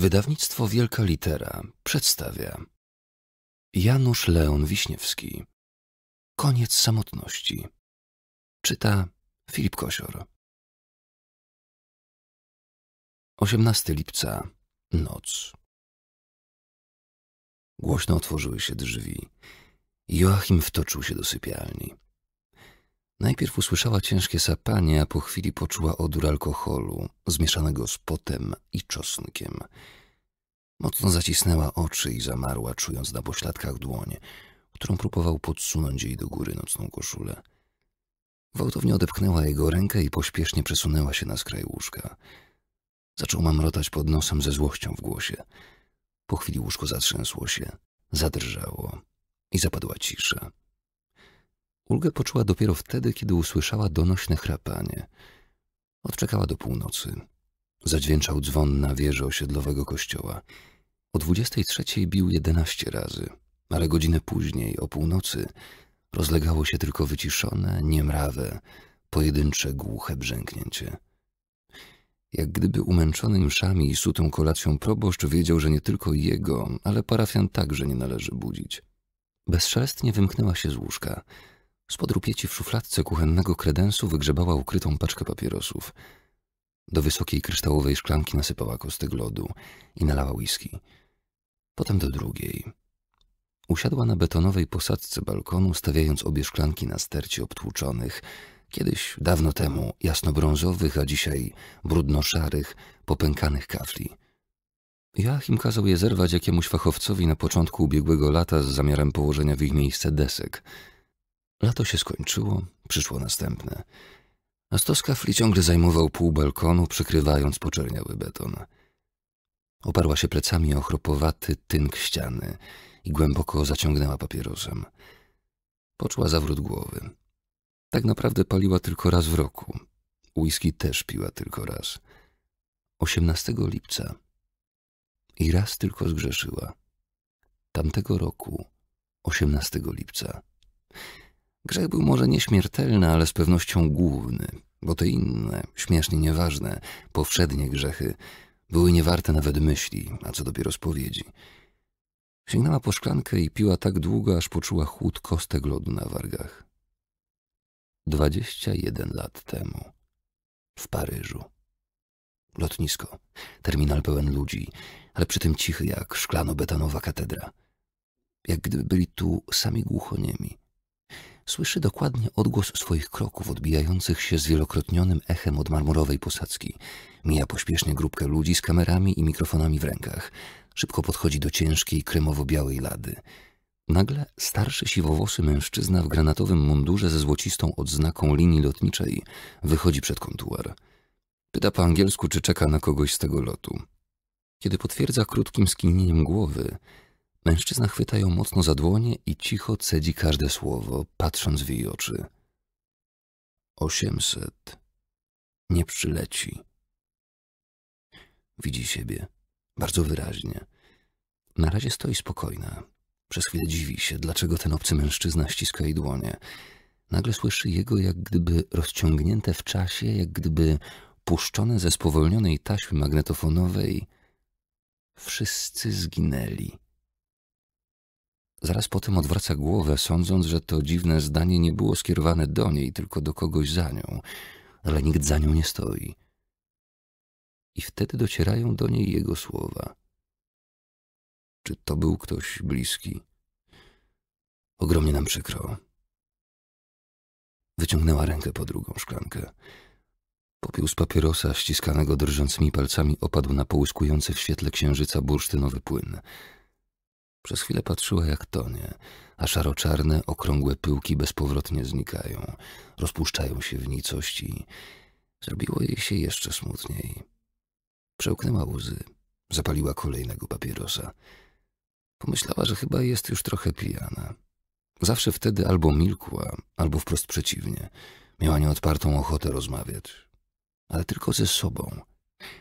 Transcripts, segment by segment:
Wydawnictwo Wielka Litera przedstawia Janusz Leon Wiśniewski Koniec samotności Czyta Filip Kosior 18 lipca Noc Głośno otworzyły się drzwi. Joachim wtoczył się do sypialni. Najpierw usłyszała ciężkie sapanie, a po chwili poczuła odór alkoholu, zmieszanego z potem i czosnkiem. Mocno zacisnęła oczy i zamarła, czując na pośladkach dłoń, którą próbował podsunąć jej do góry nocną koszulę. Gwałtownie odepchnęła jego rękę i pośpiesznie przesunęła się na skraj łóżka. Zaczął mamrotać pod nosem ze złością w głosie. Po chwili łóżko zatrzęsło się, zadrżało i zapadła cisza. Ulgę poczuła dopiero wtedy, kiedy usłyszała donośne chrapanie. Odczekała do północy. Zadźwięczał dzwon na wieży osiedlowego kościoła. O dwudziestej trzeciej bił jedenaście razy, ale godzinę później, o północy, rozlegało się tylko wyciszone, niemrawe, pojedyncze głuche brzęknięcie. Jak gdyby umęczony mszami i sutą kolacją proboszcz wiedział, że nie tylko jego, ale parafian także nie należy budzić. Bezszelestnie wymknęła się z łóżka – Spod rupieci w szufladce kuchennego kredensu wygrzebała ukrytą paczkę papierosów. Do wysokiej kryształowej szklanki nasypała kostek lodu i nalała whisky. Potem do drugiej. Usiadła na betonowej posadzce balkonu, stawiając obie szklanki na stercie obtłuczonych, kiedyś dawno temu jasnobrązowych, a dzisiaj brudno-szarych, popękanych kafli. Joachim kazał je zerwać jakiemuś fachowcowi na początku ubiegłego lata z zamiarem położenia w ich miejsce desek – Lato się skończyło, przyszło następne. A stos kafli ciągle zajmował pół balkonu, przykrywając poczerniały beton. Oparła się plecami o chropowaty tynk ściany i głęboko zaciągnęła papierosem. Poczuła zawrót głowy. Tak naprawdę paliła tylko raz w roku. Whisky też piła tylko raz. 18 lipca. I raz tylko zgrzeszyła. Tamtego roku, 18 lipca. Grzech był może nieśmiertelny, ale z pewnością główny, bo te inne, śmiesznie nieważne, powszednie grzechy były niewarte nawet myśli, a co dopiero spowiedzi. Sięgnęła po szklankę i piła tak długo, aż poczuła chłód kostek lodu na wargach. Dwadzieścia jeden lat temu. W Paryżu. Lotnisko. Terminal pełen ludzi, ale przy tym cichy jak szklano-betonowa katedra. Jak gdyby byli tu sami głuchoniemi. Słyszy dokładnie odgłos swoich kroków odbijających się z wielokrotnionym echem od marmurowej posadzki. Mija pośpiesznie grupkę ludzi z kamerami i mikrofonami w rękach. Szybko podchodzi do ciężkiej, kremowo-białej lady. Nagle starszy siwowłosy mężczyzna w granatowym mundurze ze złocistą odznaką linii lotniczej wychodzi przed kontuar. Pyta po angielsku, czy czeka na kogoś z tego lotu. Kiedy potwierdza krótkim skinieniem głowy, Mężczyzna chwyta ją mocno za dłonie i cicho cedzi każde słowo, patrząc w jej oczy. Osiemset. Nie przyleci. Widzi siebie. Bardzo wyraźnie. Na razie stoi spokojna. Przez chwilę dziwi się, dlaczego ten obcy mężczyzna ściska jej dłonie. Nagle słyszy jego jak gdyby rozciągnięte w czasie, jak gdyby puszczone ze spowolnionej taśmy magnetofonowej. Wszyscy zginęli. Zaraz potem odwraca głowę, sądząc, że to dziwne zdanie nie było skierowane do niej, tylko do kogoś za nią, ale nikt za nią nie stoi. I wtedy docierają do niej jego słowa. Czy to był ktoś bliski? Ogromnie nam przykro. Wyciągnęła rękę po drugą szklankę. Popiół z papierosa ściskanego drżącymi palcami opadł na połyskujący w świetle księżyca bursztynowy płyn – przez chwilę patrzyła jak tonie, a szaro-czarne, okrągłe pyłki bezpowrotnie znikają, rozpuszczają się w nicości. Zrobiło jej się jeszcze smutniej. Przełknęła łzy, zapaliła kolejnego papierosa. Pomyślała, że chyba jest już trochę pijana. Zawsze wtedy albo milkła, albo wprost przeciwnie. Miała nieodpartą ochotę rozmawiać. Ale tylko ze sobą,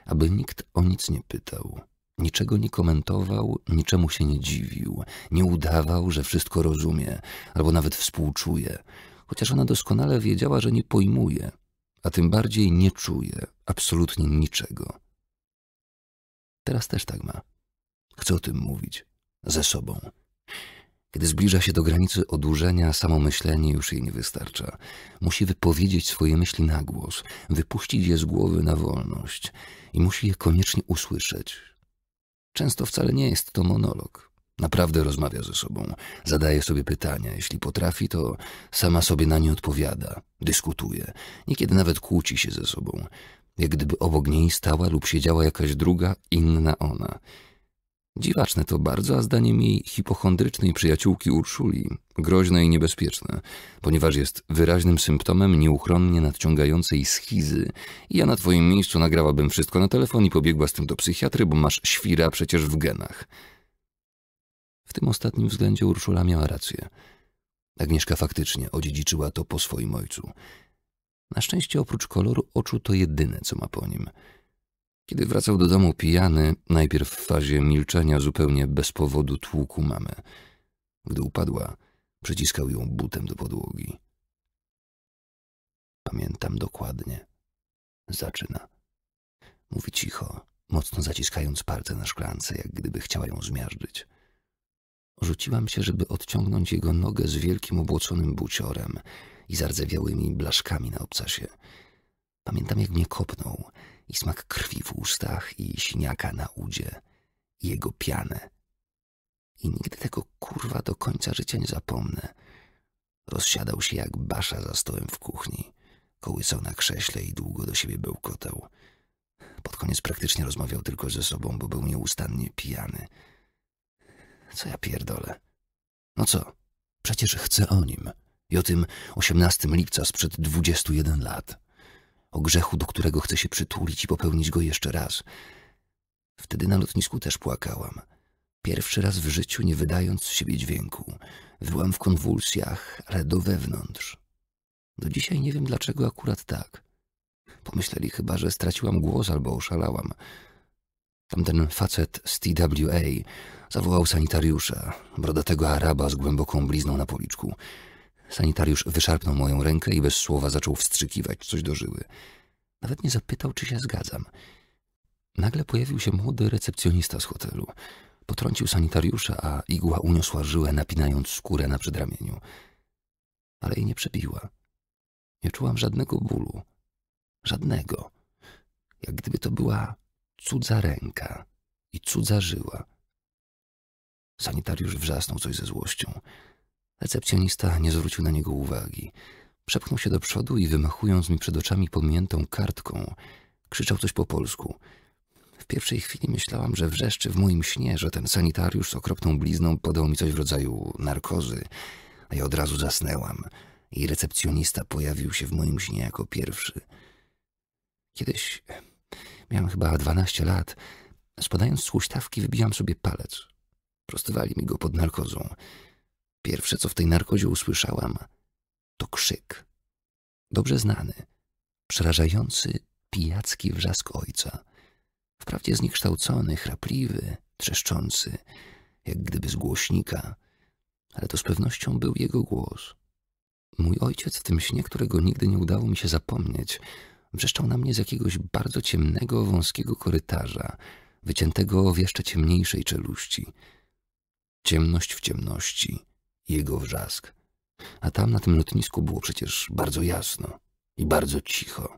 aby nikt o nic nie pytał Niczego nie komentował, niczemu się nie dziwił, nie udawał, że wszystko rozumie, albo nawet współczuje, chociaż ona doskonale wiedziała, że nie pojmuje, a tym bardziej nie czuje absolutnie niczego. Teraz też tak ma. Chce o tym mówić. Ze sobą. Kiedy zbliża się do granicy odurzenia, samo myślenie już jej nie wystarcza. Musi wypowiedzieć swoje myśli na głos, wypuścić je z głowy na wolność i musi je koniecznie usłyszeć, Często wcale nie jest to monolog. Naprawdę rozmawia ze sobą, zadaje sobie pytania. Jeśli potrafi, to sama sobie na nie odpowiada, dyskutuje, niekiedy nawet kłóci się ze sobą. Jak gdyby obok niej stała lub siedziała jakaś druga, inna ona. Dziwaczne to bardzo, a zdaniem jej hipochondrycznej przyjaciółki Urszuli groźne i niebezpieczne, ponieważ jest wyraźnym symptomem nieuchronnie nadciągającej schizy. Ja na twoim miejscu nagrałabym wszystko na telefon i pobiegła z tym do psychiatry, bo masz świra przecież w genach. W tym ostatnim względzie Urszula miała rację. Agnieszka faktycznie odziedziczyła to po swoim ojcu. Na szczęście oprócz koloru oczu to jedyne, co ma po nim – kiedy wracał do domu pijany, najpierw w fazie milczenia zupełnie bez powodu tłukł mamy. Gdy upadła, przyciskał ją butem do podłogi. Pamiętam dokładnie. Zaczyna. Mówi cicho, mocno zaciskając palce na szklance, jak gdyby chciała ją zmiażdżyć. Rzuciłam się, żeby odciągnąć jego nogę z wielkim obłoconym buciorem i zardzewiałymi blaszkami na obcasie. Pamiętam, jak mnie kopnął – i smak krwi w ustach i siniaka na udzie i jego pianę. I nigdy tego kurwa do końca życia nie zapomnę. Rozsiadał się jak basza za stołem w kuchni. Kołysał na krześle i długo do siebie bełkotał. Pod koniec praktycznie rozmawiał tylko ze sobą, bo był nieustannie pijany. Co ja pierdolę? No co? Przecież chcę o nim i o tym 18 lipca sprzed 21 lat o grzechu, do którego chcę się przytulić i popełnić go jeszcze raz. Wtedy na lotnisku też płakałam. Pierwszy raz w życiu, nie wydając z siebie dźwięku. Byłam w konwulsjach, ale do wewnątrz. Do dzisiaj nie wiem, dlaczego akurat tak. Pomyśleli chyba, że straciłam głos albo oszalałam. Tamten facet z TWA zawołał sanitariusza, brodatego Araba z głęboką blizną na policzku. Sanitariusz wyszarpnął moją rękę i bez słowa zaczął wstrzykiwać coś do żyły. Nawet nie zapytał, czy się zgadzam. Nagle pojawił się młody recepcjonista z hotelu. Potrącił sanitariusza, a igła uniosła żyłę, napinając skórę na przedramieniu. Ale jej nie przebiła. Nie czułam żadnego bólu. Żadnego. Jak gdyby to była cudza ręka i cudza żyła. Sanitariusz wrzasnął coś ze złością. Recepcjonista nie zwrócił na niego uwagi. Przepchnął się do przodu i wymachując mi przed oczami pomiętą kartką, krzyczał coś po polsku. W pierwszej chwili myślałam, że wrzeszczy w moim śnie, że ten sanitariusz z okropną blizną podał mi coś w rodzaju narkozy, a ja od razu zasnęłam i recepcjonista pojawił się w moim śnie jako pierwszy. Kiedyś miałem chyba 12 lat. Spadając z huśtawki wybijam sobie palec. Prostowali mi go pod narkozą. Pierwsze, co w tej narkozie usłyszałam, to krzyk. Dobrze znany, przerażający, pijacki wrzask ojca. Wprawdzie zniekształcony, chrapliwy, trzeszczący, jak gdyby z głośnika, ale to z pewnością był jego głos. Mój ojciec w tym śnie, którego nigdy nie udało mi się zapomnieć, wrzeszczał na mnie z jakiegoś bardzo ciemnego, wąskiego korytarza, wyciętego w jeszcze ciemniejszej czeluści. Ciemność w ciemności, jego wrzask. A tam na tym lotnisku było przecież bardzo jasno i bardzo cicho.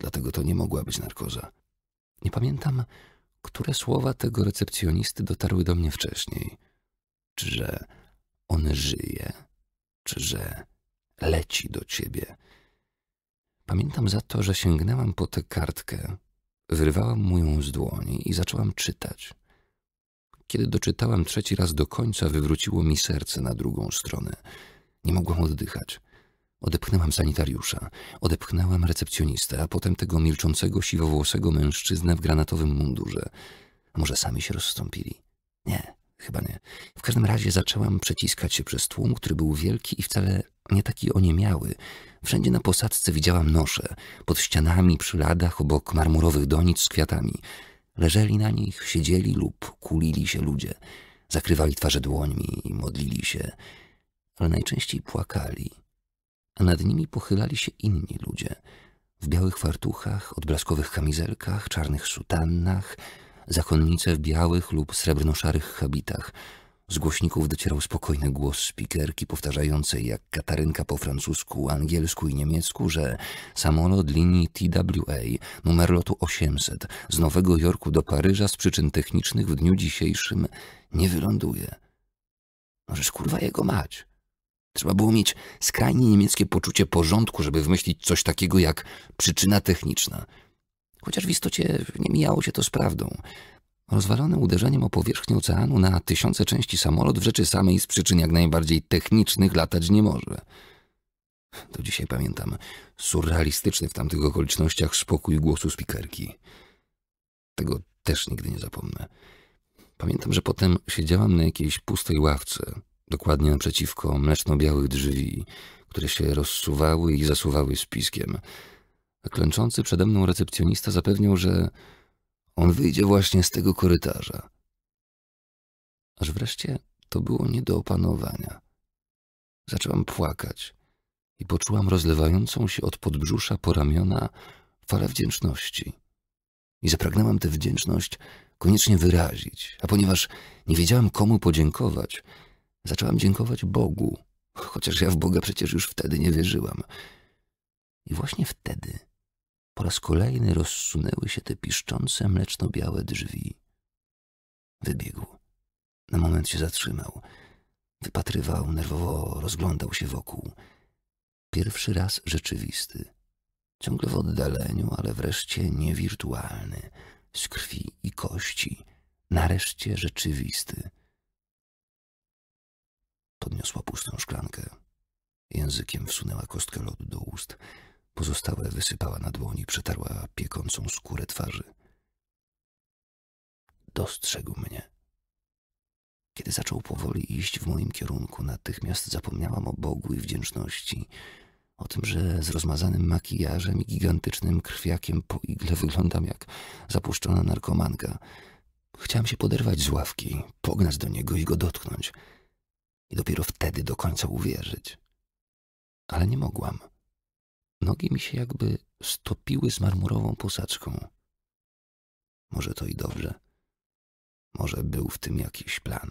Dlatego to nie mogła być narkoza. Nie pamiętam, które słowa tego recepcjonisty dotarły do mnie wcześniej. Czy że on żyje, czy że leci do ciebie. Pamiętam za to, że sięgnęłam po tę kartkę, wyrwałam mu ją z dłoni i zaczęłam czytać. Kiedy doczytałam trzeci raz do końca, wywróciło mi serce na drugą stronę. Nie mogłam oddychać. Odepchnęłam sanitariusza, odepchnęłam recepcjonistę, a potem tego milczącego, siwowłosego mężczyznę w granatowym mundurze. może sami się rozstąpili? Nie, chyba nie. W każdym razie zaczęłam przeciskać się przez tłum, który był wielki i wcale nie taki oniemiały. Wszędzie na posadzce widziałam nosze, pod ścianami, przy ladach, obok marmurowych donic z kwiatami – Leżeli na nich, siedzieli lub kulili się ludzie, zakrywali twarze dłońmi i modlili się, ale najczęściej płakali, a nad nimi pochylali się inni ludzie w białych fartuchach, odblaskowych kamizelkach, czarnych szutannach, zakonnice w białych lub srebrno-szarych habitach – z głośników docierał spokojny głos spikerki powtarzającej jak Katarynka po francusku, angielsku i niemiecku, że samolot linii TWA numer lotu 800 z Nowego Jorku do Paryża z przyczyn technicznych w dniu dzisiejszym nie wyląduje. Możesz kurwa jego mać. Trzeba było mieć skrajnie niemieckie poczucie porządku, żeby wymyślić coś takiego jak przyczyna techniczna. Chociaż w istocie nie mijało się to z prawdą. Rozwalony uderzeniem o powierzchnię oceanu na tysiące części samolot w rzeczy samej z przyczyn jak najbardziej technicznych latać nie może. Do dzisiaj pamiętam surrealistyczny w tamtych okolicznościach spokój głosu spikerki. Tego też nigdy nie zapomnę. Pamiętam, że potem siedziałam na jakiejś pustej ławce, dokładnie naprzeciwko mleczno-białych drzwi, które się rozsuwały i zasuwały spiskiem. A klęczący przede mną recepcjonista zapewniał, że on wyjdzie właśnie z tego korytarza. Aż wreszcie to było nie do opanowania. Zaczęłam płakać i poczułam rozlewającą się od podbrzusza po ramiona falę wdzięczności. I zapragnęłam tę wdzięczność koniecznie wyrazić, a ponieważ nie wiedziałam komu podziękować, zaczęłam dziękować Bogu, chociaż ja w Boga przecież już wtedy nie wierzyłam. I właśnie wtedy po raz kolejny rozsunęły się te piszczące mleczno-białe drzwi. Wybiegł. Na moment się zatrzymał. Wypatrywał, nerwowo rozglądał się wokół. Pierwszy raz rzeczywisty. Ciągle w oddaleniu, ale wreszcie niewirtualny. Z krwi i kości. Nareszcie rzeczywisty. Podniosła pustą szklankę. Językiem wsunęła kostkę lodu do ust. Pozostałe wysypała na dłoni, przetarła piekącą skórę twarzy. Dostrzegł mnie. Kiedy zaczął powoli iść w moim kierunku, natychmiast zapomniałam o Bogu i wdzięczności, o tym, że z rozmazanym makijażem i gigantycznym krwiakiem po igle wyglądam jak zapuszczona narkomanka. Chciałam się poderwać z ławki, pognać do niego i go dotknąć. I dopiero wtedy do końca uwierzyć. Ale nie mogłam. Nogi mi się jakby stopiły z marmurową posadzką. Może to i dobrze. Może był w tym jakiś plan.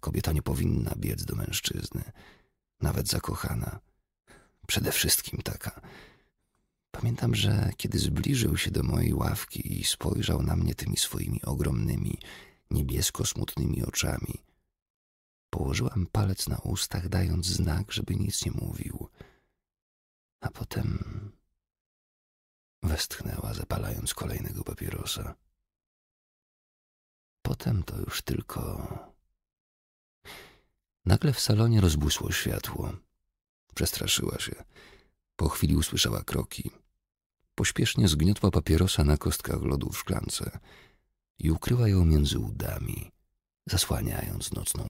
Kobieta nie powinna biec do mężczyzny, nawet zakochana. Przede wszystkim taka. Pamiętam, że kiedy zbliżył się do mojej ławki i spojrzał na mnie tymi swoimi ogromnymi, niebiesko-smutnymi oczami, położyłam palec na ustach, dając znak, żeby nic nie mówił – potem. Westchnęła, zapalając kolejnego papierosa. Potem to już tylko. Nagle w salonie rozbłysło światło. Przestraszyła się. Po chwili usłyszała kroki. Pośpiesznie zgniotła papierosa na kostkach lodu w szklance i ukryła ją między udami, zasłaniając nocną